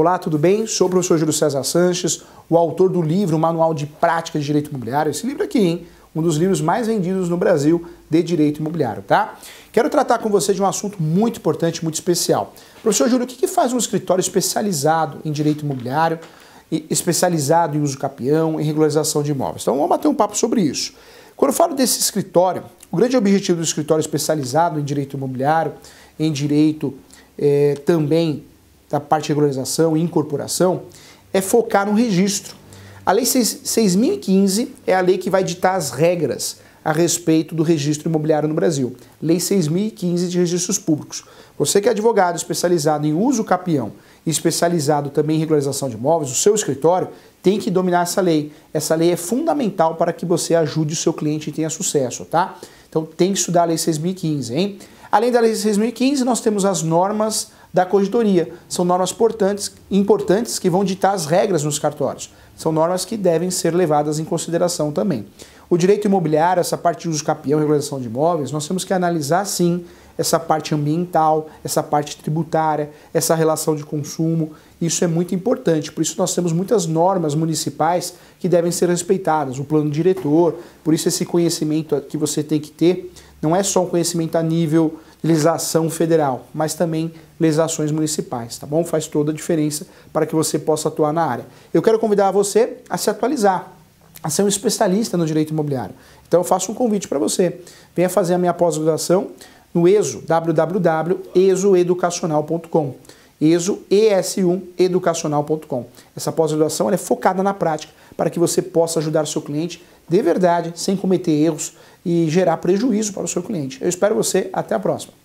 Olá, tudo bem? Sou o professor Júlio César Sanches, o autor do livro Manual de Prática de Direito Imobiliário. Esse livro aqui, hein? Um dos livros mais vendidos no Brasil de direito imobiliário, tá? Quero tratar com você de um assunto muito importante, muito especial. Professor Júlio, o que faz um escritório especializado em direito imobiliário, especializado em uso capião, em regularização de imóveis? Então vamos bater um papo sobre isso. Quando eu falo desse escritório, o grande objetivo do escritório especializado em direito imobiliário, em direito eh, também da parte de regularização e incorporação, é focar no registro. A Lei 6.015 é a lei que vai ditar as regras a respeito do registro imobiliário no Brasil. Lei 6.015 de registros públicos. Você que é advogado especializado em uso capião e especializado também em regularização de imóveis, o seu escritório tem que dominar essa lei. Essa lei é fundamental para que você ajude o seu cliente e tenha sucesso, tá? Então tem que estudar a Lei 6.015, hein? Além da Lei 6.015, nós temos as normas da corretoria. São normas portantes, importantes que vão ditar as regras nos cartórios. São normas que devem ser levadas em consideração também. O direito imobiliário, essa parte de uso capião e regulação de imóveis, nós temos que analisar sim essa parte ambiental, essa parte tributária, essa relação de consumo. Isso é muito importante, por isso nós temos muitas normas municipais que devem ser respeitadas, o plano diretor, por isso esse conhecimento que você tem que ter não é só um conhecimento a nível legislação federal, mas também legislações municipais, tá bom? Faz toda a diferença para que você possa atuar na área. Eu quero convidar você a se atualizar, a ser um especialista no direito imobiliário. Então eu faço um convite para você. Venha fazer a minha pós-graduação no ESO, www.esoeducacional.com. ESO, ES1, educacional.com. Essa pós-graduação é focada na prática para que você possa ajudar o seu cliente de verdade, sem cometer erros, e gerar prejuízo para o seu cliente. Eu espero você, até a próxima.